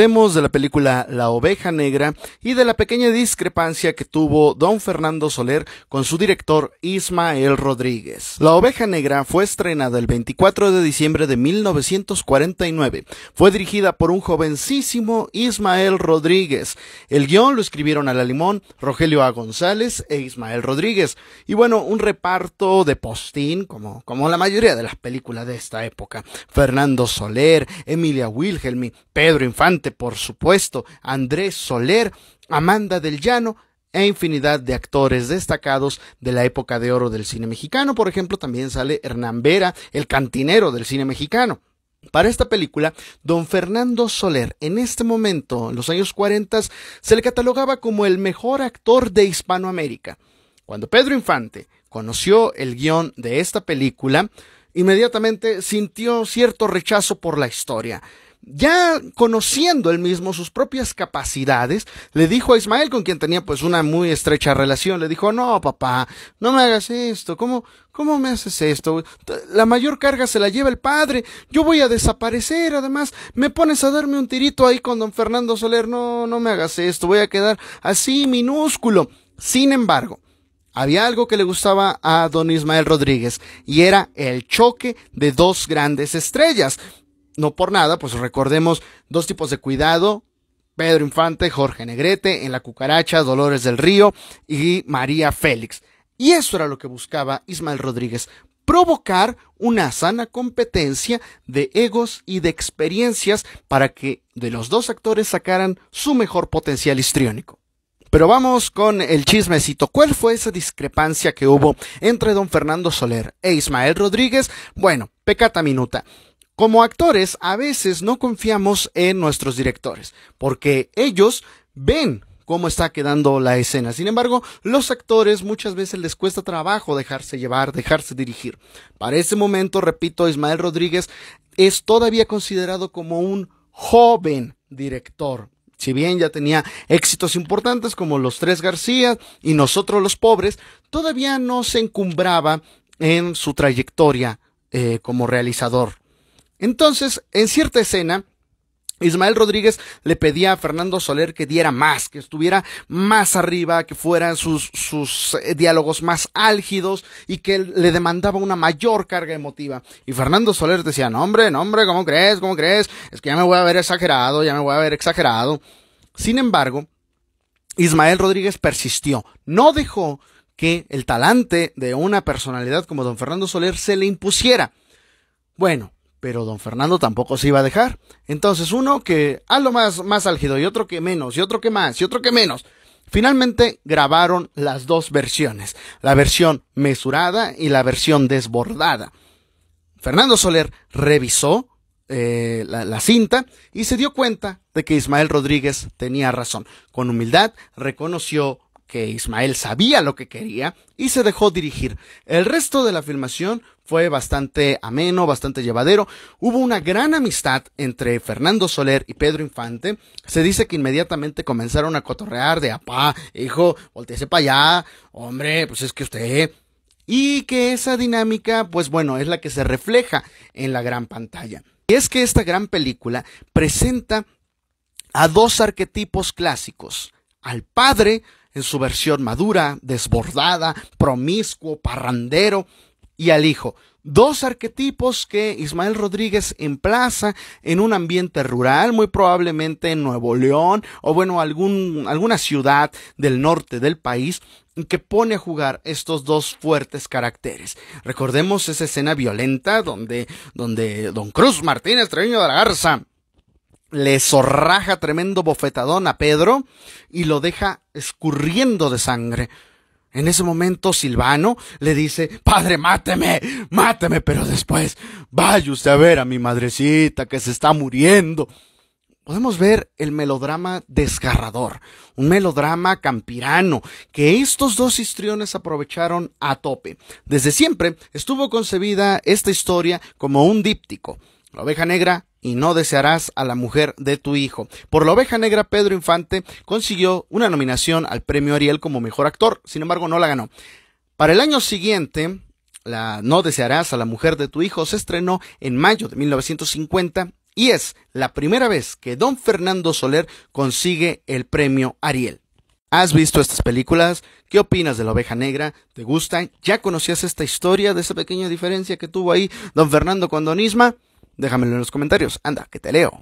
Hablemos de la película La oveja negra y de la pequeña discrepancia que tuvo don Fernando Soler con su director Ismael Rodríguez. La oveja negra fue estrenada el 24 de diciembre de 1949. Fue dirigida por un jovencísimo Ismael Rodríguez. El guión lo escribieron a la limón Rogelio A. González e Ismael Rodríguez. Y bueno, un reparto de postín como, como la mayoría de las películas de esta época. Fernando Soler, Emilia Wilhelmi, Pedro Infante, por supuesto, Andrés Soler, Amanda del Llano, e infinidad de actores destacados de la época de oro del cine mexicano. Por ejemplo, también sale Hernán Vera, el cantinero del cine mexicano. Para esta película, don Fernando Soler, en este momento, en los años 40, se le catalogaba como el mejor actor de Hispanoamérica. Cuando Pedro Infante conoció el guión de esta película, inmediatamente sintió cierto rechazo por la historia ya conociendo él mismo sus propias capacidades, le dijo a Ismael, con quien tenía pues una muy estrecha relación, le dijo, no, papá, no me hagas esto, ¿cómo, cómo me haces esto? La mayor carga se la lleva el padre, yo voy a desaparecer, además, me pones a darme un tirito ahí con don Fernando Soler, no, no me hagas esto, voy a quedar así minúsculo. Sin embargo, había algo que le gustaba a don Ismael Rodríguez y era el choque de dos grandes estrellas no por nada, pues recordemos dos tipos de cuidado, Pedro Infante, Jorge Negrete, En la Cucaracha, Dolores del Río y María Félix. Y eso era lo que buscaba Ismael Rodríguez, provocar una sana competencia de egos y de experiencias para que de los dos actores sacaran su mejor potencial histriónico. Pero vamos con el chismecito. ¿Cuál fue esa discrepancia que hubo entre don Fernando Soler e Ismael Rodríguez? Bueno, pecata minuta. Como actores, a veces no confiamos en nuestros directores, porque ellos ven cómo está quedando la escena. Sin embargo, los actores muchas veces les cuesta trabajo dejarse llevar, dejarse dirigir. Para ese momento, repito, Ismael Rodríguez es todavía considerado como un joven director. Si bien ya tenía éxitos importantes como Los Tres García y Nosotros los Pobres, todavía no se encumbraba en su trayectoria eh, como realizador entonces, en cierta escena, Ismael Rodríguez le pedía a Fernando Soler que diera más, que estuviera más arriba, que fueran sus, eh, diálogos más álgidos y que le demandaba una mayor carga emotiva. Y Fernando Soler decía, no hombre, no hombre, ¿cómo crees? ¿Cómo crees? Es que ya me voy a ver exagerado, ya me voy a ver exagerado. Sin embargo, Ismael Rodríguez persistió, no dejó que el talante de una personalidad como don Fernando Soler se le impusiera. Bueno, pero don Fernando tampoco se iba a dejar. Entonces uno que hazlo más, más álgido y otro que menos y otro que más y otro que menos. Finalmente grabaron las dos versiones, la versión mesurada y la versión desbordada. Fernando Soler revisó eh, la, cinta y se dio cuenta de que Ismael Rodríguez tenía razón. Con humildad reconoció que Ismael sabía lo que quería y se dejó dirigir. El resto de la filmación fue bastante ameno, bastante llevadero. Hubo una gran amistad entre Fernando Soler y Pedro Infante. Se dice que inmediatamente comenzaron a cotorrear de apá, hijo, volteese para allá, hombre, pues es que usted. Y que esa dinámica, pues bueno, es la que se refleja en la gran pantalla. Y es que esta gran película presenta a dos arquetipos clásicos, al padre en su versión madura, desbordada, promiscuo, parrandero, y al hijo. Dos arquetipos que Ismael Rodríguez emplaza en un ambiente rural, muy probablemente en Nuevo León o bueno, alguna ciudad del norte del país que pone a jugar estos dos fuertes caracteres. Recordemos esa escena violenta donde, donde Don Cruz Martínez Treviño de la Garza le zorraja tremendo bofetadón a Pedro y lo deja escurriendo de sangre. En ese momento Silvano le dice, Padre, máteme, máteme, pero después vaya usted a ver a mi madrecita que se está muriendo. Podemos ver el melodrama desgarrador, un melodrama campirano que estos dos histriones aprovecharon a tope. Desde siempre estuvo concebida esta historia como un díptico. La oveja negra y no desearás a la mujer de tu hijo. Por la oveja negra, Pedro Infante consiguió una nominación al premio Ariel como mejor actor, sin embargo no la ganó. Para el año siguiente, la No desearás a la mujer de tu hijo se estrenó en mayo de 1950 y es la primera vez que don Fernando Soler consigue el premio Ariel. ¿Has visto estas películas? ¿Qué opinas de la oveja negra? ¿Te gustan? ¿Ya conocías esta historia de esa pequeña diferencia que tuvo ahí don Fernando con Don Isma? Déjamelo en los comentarios. Anda, que te leo.